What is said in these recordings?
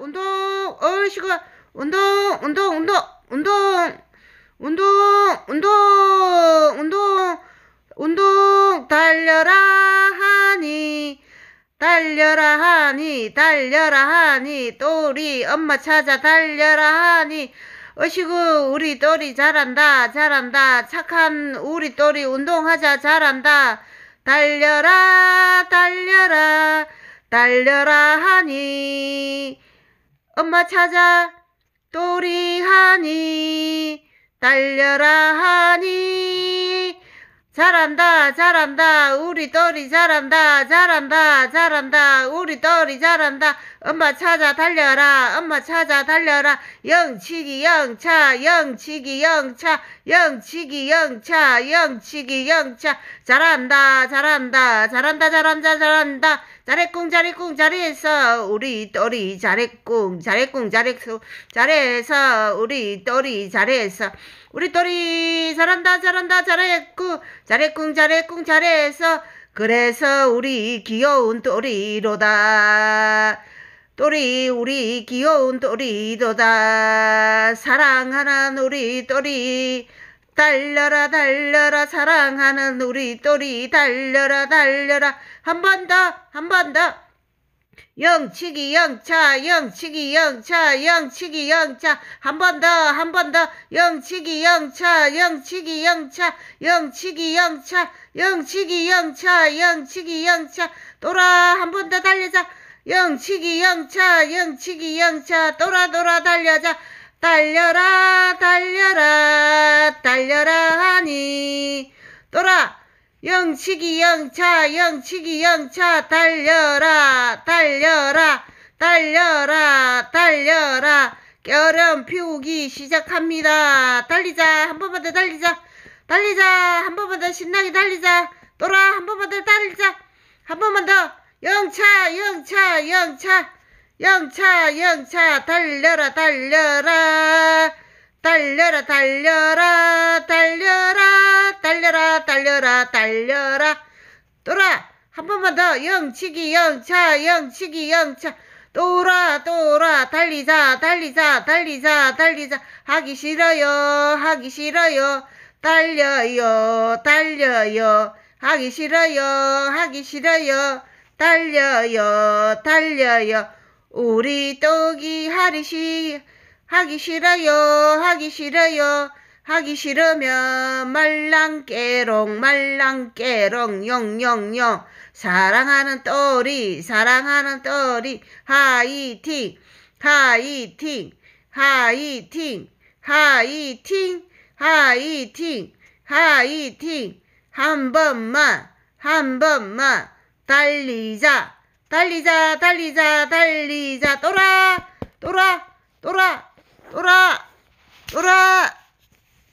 운동 어이구 운동 운동 운동 운동 운동 운동 운동 운동 달려라 하니 달려라 하니 달려라 하니 또 우리 엄마 찾아 달려라 하니 어시구 우리 또리 잘한다 잘한다 착한 우리 또리 운동하자 잘한다 달려라 달려라 달려라 하니 엄마 찾아 또리 하니 딸려라 하니 잘한다 잘한다 우리 떨이 잘한다 잘한다 잘한다 우리 떨이 잘한다 엄마 찾아 달려라 엄마 찾아 달려라 영치기 영차 영치기 영차 영치기 영차 영치기 영차 잘한다 잘한다 잘한다 잘한다 잘한다 잘했꿍 잘했꿍 잘했어 우리 떨이 잘했꿍 잘했꿍 잘했자 잘해서 우리 떨이 잘했어 우리 떨이 잘한다 잘한다 잘했고 자래꿍자래꿍잘했서 그래서 우리 귀여운 또리로다 또리 우리 귀여운 또리도다 사랑하는 우리 또리 달려라 달려라 사랑하는 우리 또리 달려라 달려라 한 번 더 한 번더 영치기 영차 영치기 영차 영치기 영차 한 번 더 한 번 더 영치기 영차 영치기 영차 영치기 영차 영치기 영차 영치기 영차 돌아 한 번 더달려자 영치기 영차 영치기 영차 돌아 돌아 달려자 달려라 달려라 달려라 하니 돌아 영치기 영차 영치기 영차 달려라 달려라 달려라 겨울은 피우기 시작합니다 달리자 한 번만 더 달리자 달리자 한 번만 더 신나게 달리자 돌아 한 번만 더 달리자 한 번만 더 영차 영차 영차 영차 영차 달려라 달려라 달려라 달려라 달려라 달려라 달려라 달려라 돌아 한 번만 더 영치기 영차 영치기 영차 돌아 돌아 달리자 달리자 달리자 달리자 하기 싫어요 하기 싫어요 달려요 달려요 하기 싫어요 하기 싫어요 달려요 달려요 우리 떡이 하리시 하기 싫어요 하기 싫어요 하기 싫으면 말랑깨롱 말랑깨롱 용용용 사랑하는 떠리 사랑하는 떠리 하이팅 하이팅 하이팅 하이팅 하이팅 하이팅 한 번만 한 번만 달리자 달리자 달리자 달리자 돌아 돌아 돌아 돌아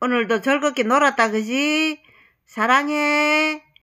오늘도 즐겁게 놀았다, 그지? 사랑해.